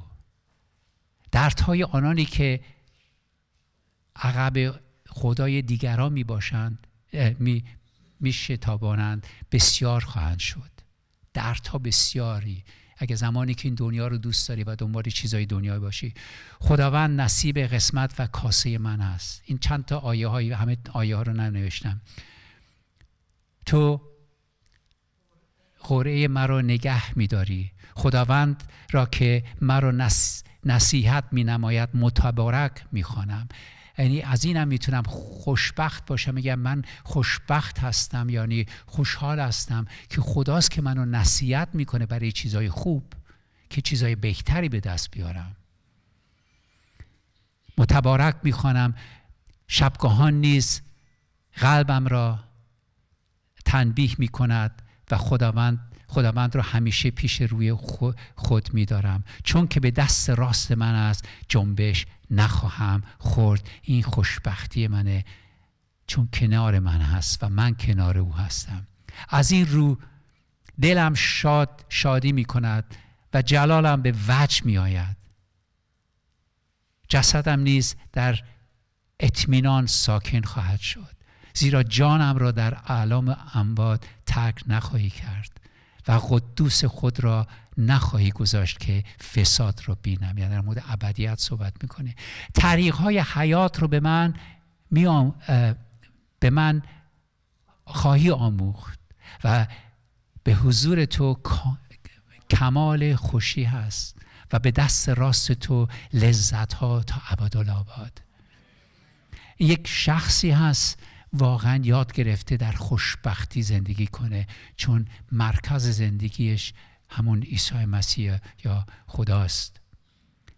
S1: دردهای آنانی که عقب خدای دیگران می باشند می, میشتابانند بسیار خواهند شد دردها بسیاری اگه زمانی که این دنیا رو دوست داری و دنبال چیزای دنیای باشی خداوند نصیب قسمت و کاسه من است این چند تا آیه های همه آیه ها رو ننوشتم تو قرعه مرا نگه میداری خداوند را که مرا نصیحت می نماید متبارک می یعنی از اینم میتونم خوشبخت باشم میگم من خوشبخت هستم یعنی خوشحال هستم که خداست که منو نصیحت میکنه برای چیزهای خوب که چیزای بهتری به دست بیارم متبارک میخوانم شبگاهان نیز قلبم را تنبیه میکند و خداوند خداوند را همیشه پیش روی خود میدارم چون که به دست راست من است جنبش نخواهم خورد این خوشبختی منه چون کنار من هست و من کنار او هستم از این رو دلم شاد شادی می کند و جلالم به وجه می آید جسدم نیز در اطمینان ساکن خواهد شد زیرا جانم را در اعلام اموات ترک نخواهی کرد و قدوس خود را نخواهی گذاشت که فساد رو بینم یعنی در مورد ابدیت صحبت میکنه طریق های حیات رو به من میام به من خواهی آموخت و به حضور تو کمال خوشی هست و به دست راست تو لذت ها تا آباد. یک شخصی هست واقعا یاد گرفته در خوشبختی زندگی کنه چون مرکز زندگیش همون عیسی مسیح یا خداست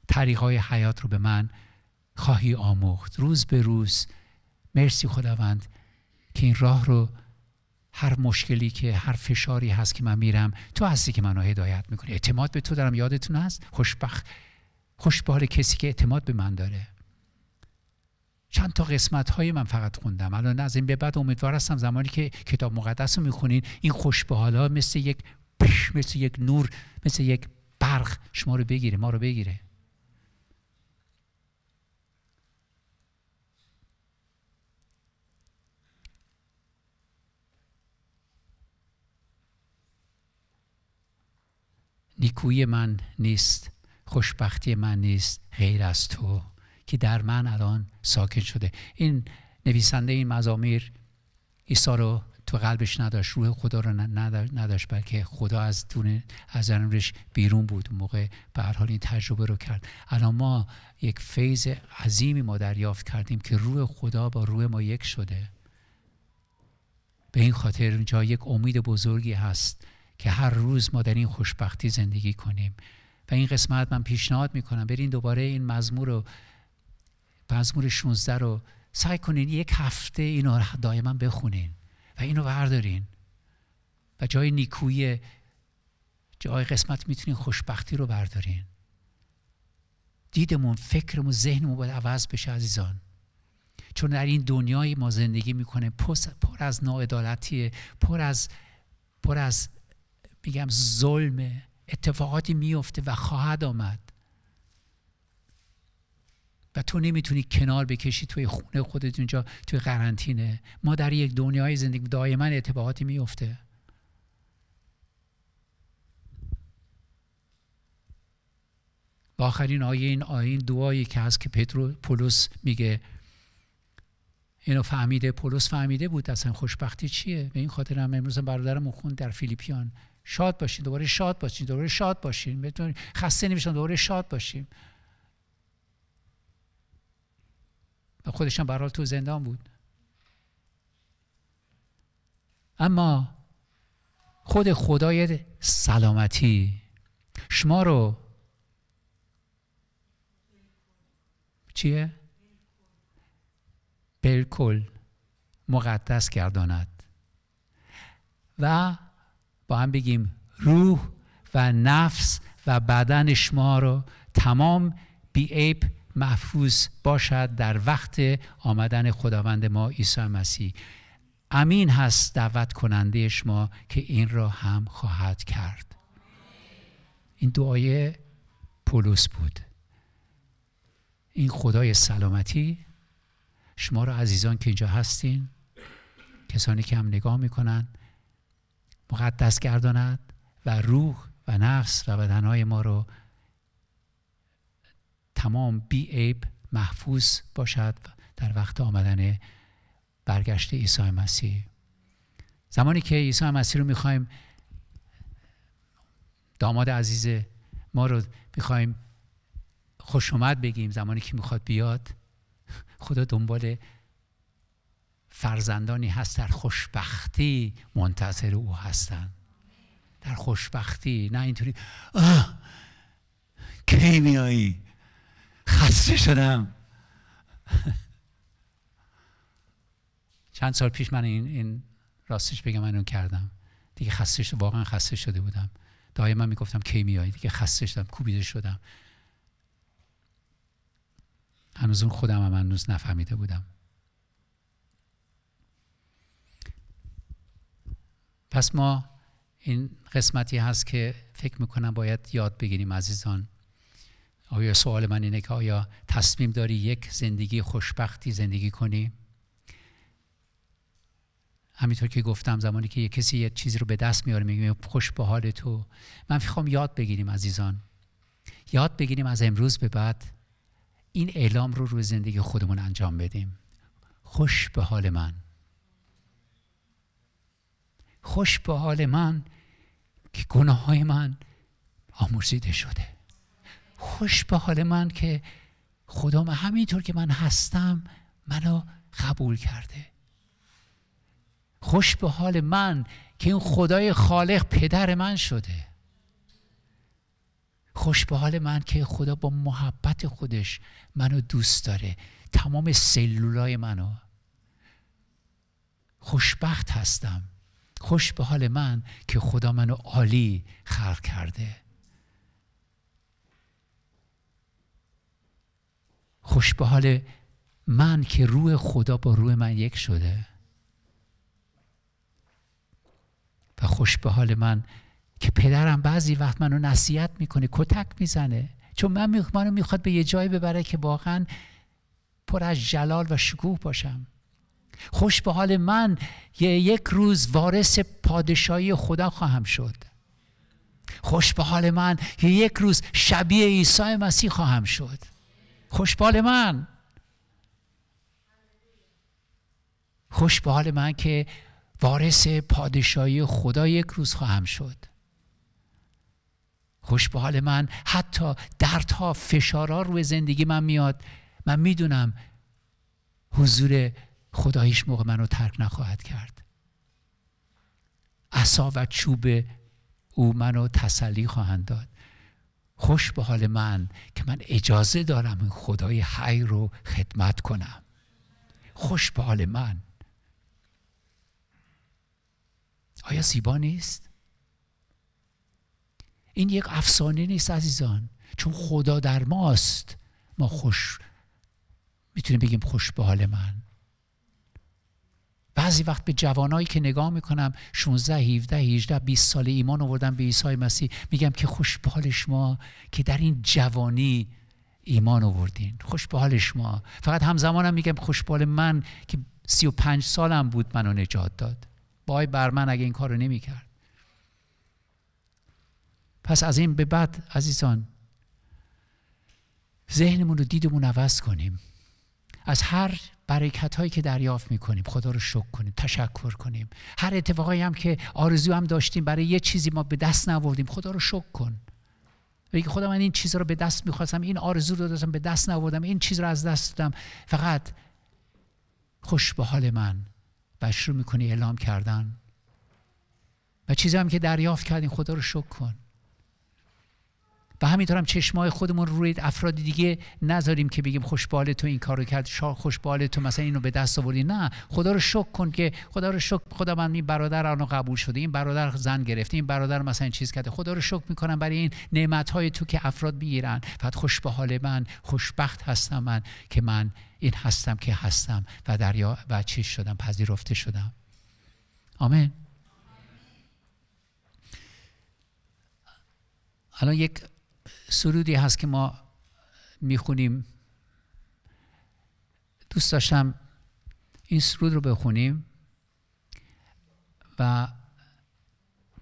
S1: طریق های حیات رو به من خواهی آموخت روز به روز مرسی خداوند که این راه رو هر مشکلی که هر فشاری هست که من میرم تو هستی که منو هدایت میکنی اعتماد به تو دارم یادتون هست خوشبخت خوشبال کسی که اعتماد به من داره چند تا قسمت های من فقط خوندم الان از این به بعد امیدوار هستم زمانی که کتاب مقدس رو میخونین این خوشبحال مثل یک مثل یک نور مثل یک برق شما رو بگیره ما رو بگیره نیکویی من نیست خوشبختی من نیست غیر از تو که در من الان ساکن شده این نویسنده این مزامیر عیسی رو تو قلبش نداشت روح خدا رو نداشت بلکه خدا از دونه از بیرون بود موقع به هر حال این تجربه رو کرد الان ما یک فیض عظیمی ما دریافت کردیم که روح خدا با روح ما یک شده به این خاطر اینجا یک امید بزرگی هست که هر روز ما در این خوشبختی زندگی کنیم و این قسمت من پیشنهاد میکنم برین دوباره این مزمور رو مزمور 16 رو سعی کنین یک هفته اینو دائما بخونین و اینو بردارین و جای نیکویی جای قسمت میتونین خوشبختی رو بردارین دیدمون فکرمون ذهنمون باید عوض بشه عزیزان چون در این دنیای ما زندگی میکنه پر از ناعدالتیه پر از پر از میگم ظلم اتفاقاتی میفته و خواهد آمد و تو نمیتونی کنار بکشی توی خونه خودت اونجا توی قرنطینه ما در یک دنیای زندگی دائما اتفاقاتی میفته و آخرین آیه این آیه دعایی که هست که پترو پولس میگه اینو فهمیده پولس فهمیده بود اصلا خوشبختی چیه به این خاطر هم امروز برادرم خون در فیلیپیان شاد باشین دوباره شاد باشین دوباره شاد باشین خسته نمیشن دوباره شاد باشیم و خودشان برحال تو زندان بود اما خود خدای سلامتی شما رو چیه؟ بالکل مقدس گرداند و با هم بگیم روح و نفس و بدن شما رو تمام بی محفوظ باشد در وقت آمدن خداوند ما عیسی مسیح امین هست دعوت کننده شما که این را هم خواهد کرد این دعای پولس بود این خدای سلامتی شما را عزیزان که اینجا هستین کسانی که هم نگاه میکنن مقدس گرداند و روح و نفس و بدنهای ما رو تمام بی عیب محفوظ باشد در وقت آمدن برگشت عیسی مسیح زمانی که عیسی مسیح رو میخوایم داماد عزیز ما رو میخوایم خوش اومد بگیم زمانی که میخواد بیاد خدا دنبال فرزندانی هست در خوشبختی منتظر او هستند. در خوشبختی نه اینطوری آه کی میایی خسته شدم چند سال پیش من این, این راستش بگم من اون کردم دیگه خسته شد واقعا خسته شده بودم دایما من میگفتم کی میای دیگه خسته شدم کوبیده شدم هنوز اون خودم هم هنوز نفهمیده بودم پس ما این قسمتی هست که فکر میکنم باید یاد بگیریم عزیزان آیا سوال من اینه که آیا تصمیم داری یک زندگی خوشبختی زندگی کنی؟ همینطور که گفتم زمانی که یک کسی یه چیزی رو به دست میاره میگه خوش به حال تو من میخوام یاد بگیریم عزیزان یاد بگیریم از امروز به بعد این اعلام رو روی زندگی خودمون انجام بدیم خوش به حال من خوش به حال من که گناه های من آموزیده شده خوش به حال من که خدام همینطور که من هستم منو قبول کرده خوش به حال من که این خدای خالق پدر من شده خوش به حال من که خدا با محبت خودش منو دوست داره تمام سلولای منو خوشبخت هستم خوش به حال من که خدا منو عالی خلق کرده خوش به حال من که روح خدا با روح من یک شده و خوش به حال من که پدرم بعضی وقت منو نصیحت میکنه کتک میزنه چون من منو میخواد به یه جایی ببره که واقعا پر از جلال و شکوه باشم خوش به حال من یک روز وارث پادشاهی خدا خواهم شد خوش به حال من یک روز شبیه عیسی مسیح خواهم شد خوشبال من خوش من که وارث پادشاهی خدا یک روز خواهم شد خوش به من حتی دردها فشارها روی زندگی من میاد من میدونم حضور خداییش هیچ موقع منو ترک نخواهد کرد عصا و چوب او منو تسلی خواهند داد خوش به حال من که من اجازه دارم این خدای حی رو خدمت کنم خوش به حال من آیا زیبا نیست؟ این یک افسانه نیست عزیزان چون خدا در ماست ما خوش میتونیم بگیم خوش به حال من بعضی وقت به جوانایی که نگاه میکنم 16 17 18 20 سال ایمان آوردن به عیسی مسیح میگم که خوش به حال شما که در این جوانی ایمان آوردین خوش به حال شما فقط همزمانم میگم خوش به حال من که 35 سالم بود منو نجات داد بای بر من اگه این کارو نمیکرد پس از این به بعد عزیزان ذهنمون رو دیدمون عوض کنیم از هر برکت هایی که دریافت کنیم خدا رو شکر کنیم تشکر کنیم هر اتفاقایی هم که آرزو هم داشتیم برای یه چیزی ما به دست نوردیم خدا رو شکر کن بگی خدا من این چیز رو به دست میخواستم این آرزو رو داشتم به دست نوردم این چیز رو از دست دادم فقط خوش به حال من و شروع میکنی اعلام کردن و چیزی هم که دریافت کردیم خدا رو شکر کن و همینطور هم چشمای خودمون روی افراد دیگه نذاریم که بگیم خوشبال تو این کارو کرد خوشبال تو مثلا اینو به دست آوردی نه خدا رو شکر کن که خدا رو شکر خدا من این برادر آنو قبول شده این برادر زن گرفته این برادر مثلا این چیز کرده خدا رو شکر میکنم برای این نعمت های تو که افراد میگیرن، فقط خوش به حال من خوشبخت هستم من که من این هستم که هستم و دریا و چی شدم پذیرفته شدم آمین الان یک سرودی هست که ما میخونیم دوست داشتم این سرود رو بخونیم و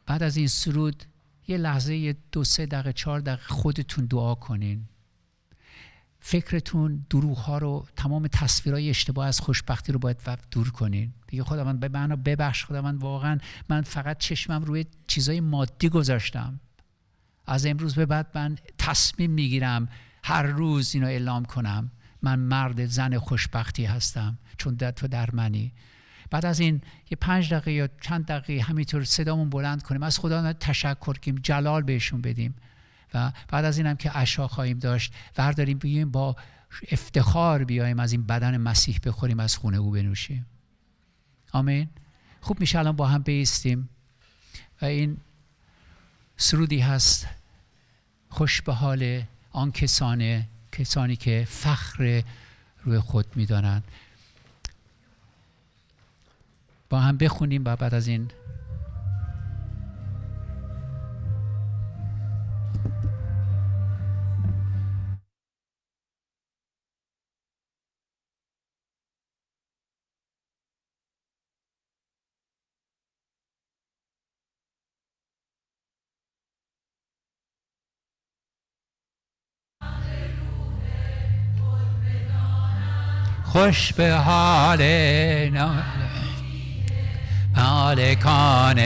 S1: بعد از این سرود یه لحظه یه دو سه دقیقه چهار دقیقه خودتون دعا کنین فکرتون دروغ ها رو تمام تصویرهای اشتباه از خوشبختی رو باید دور کنین دیگه خدا من به منو ببخش خدا من واقعا من فقط چشمم روی چیزای مادی گذاشتم از امروز به بعد من تصمیم میگیرم هر روز اینو اعلام کنم من مرد زن خوشبختی هستم چون در تو در منی بعد از این یه پنج دقیقه یا چند دقیقه همینطور صدامون بلند کنیم از خدا تشکر کنیم جلال بهشون بدیم و بعد از این هم که اشا خواهیم داشت ورداریم بیایم با افتخار بیایم از این بدن مسیح بخوریم از خونه او بنوشیم آمین خوب میشه الان با هم بیستیم و این سرودی هست خوش به حال آن کسانه کسانی که فخر روی خود میدانند با هم بخونیم و بعد از این خوش به حال مالکان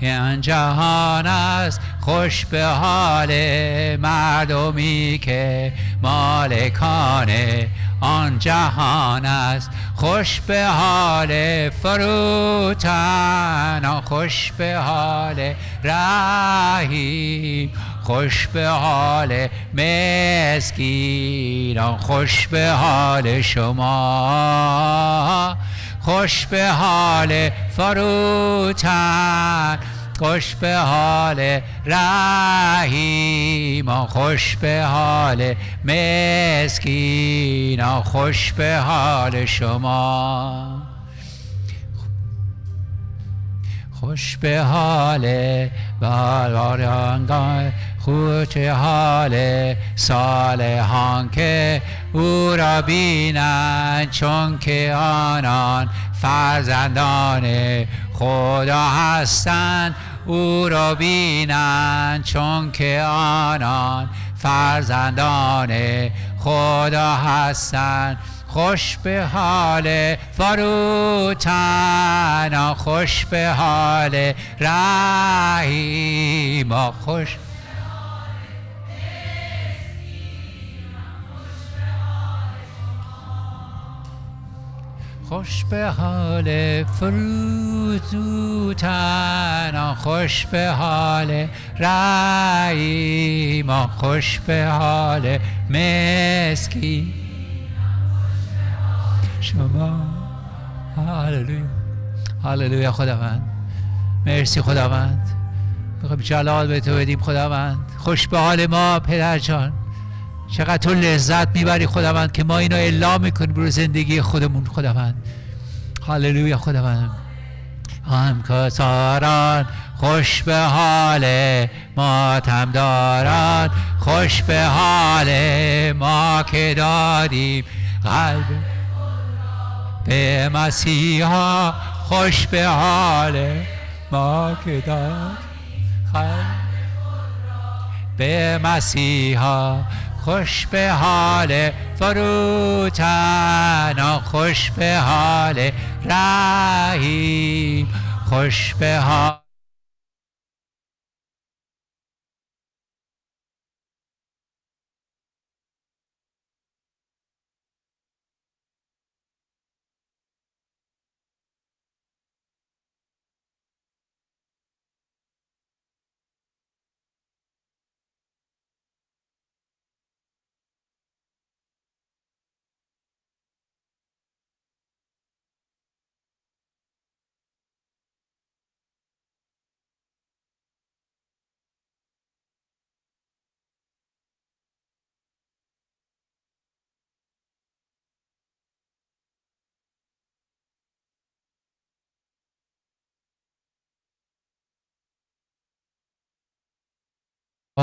S1: این جهان است خوش به حال مردمی که مالکان آن جهان است خوش به حال فروتن خوش به حال رحیم خوش به حال مسکینان خوش به حال شما خوش به حال فروتن خوش به حال رحیم خوش به حال مسکین، خوش به حال شما خوش به حال خوش حال صالحان که او را بینند چون که آنان فرزندان خدا هستند او را بینند چون که آنان فرزندان خدا هستند خوش به حال فروتن خوش به حال رحیما خوش خوش به حال فروتوتن خوش به حال رعیم خوش به حال مسکی شما هللویا هللویا خداوند مرسی خداوند میخوایم جلال به تو بدیم خداوند خوش به حال ما پدر جان چقدر تو لذت میبری خداوند که ما اینو اعلام میکنیم روی زندگی خودمون خداوند هاللویا خداوند کساران خوش به حال ماتمداران خوش به حال ما که دادیم قلب به مسیحا خوش به حال ما که قلب به مسیحا خوش به حال فروتن خوش به حال رحیم خوش به حال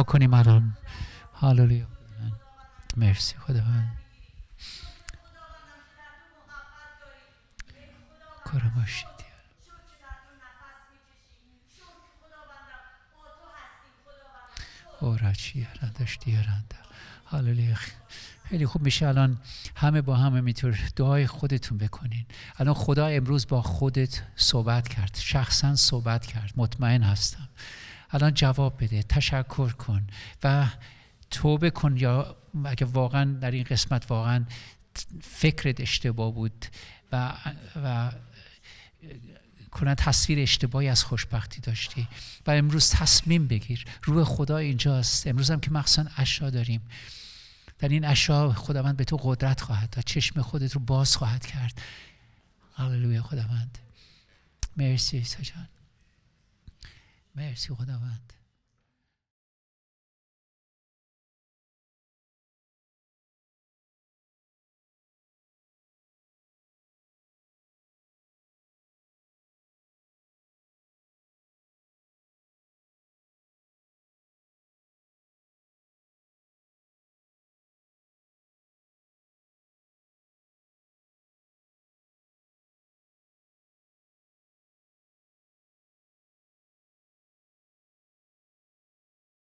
S1: کنیم الان هاللویا مرسی خداوند کار باشید او چی خیلی خوب میشه الان همه با همه میتور دعای خودتون بکنین الان خدا امروز با خودت صحبت کرد شخصا صحبت کرد مطمئن هستم الان جواب بده تشکر کن و توبه کن یا اگه واقعا در این قسمت واقعا فکرت اشتباه بود و, و کلا تصویر اشتباهی از خوشبختی داشتی و امروز تصمیم بگیر روح خدا اینجاست امروز هم که مخصوصا اشا داریم در این اشا خداوند به تو قدرت خواهد داد چشم خودت رو باز خواهد کرد هللویا خداوند مرسی سجان Mércio Rodavato.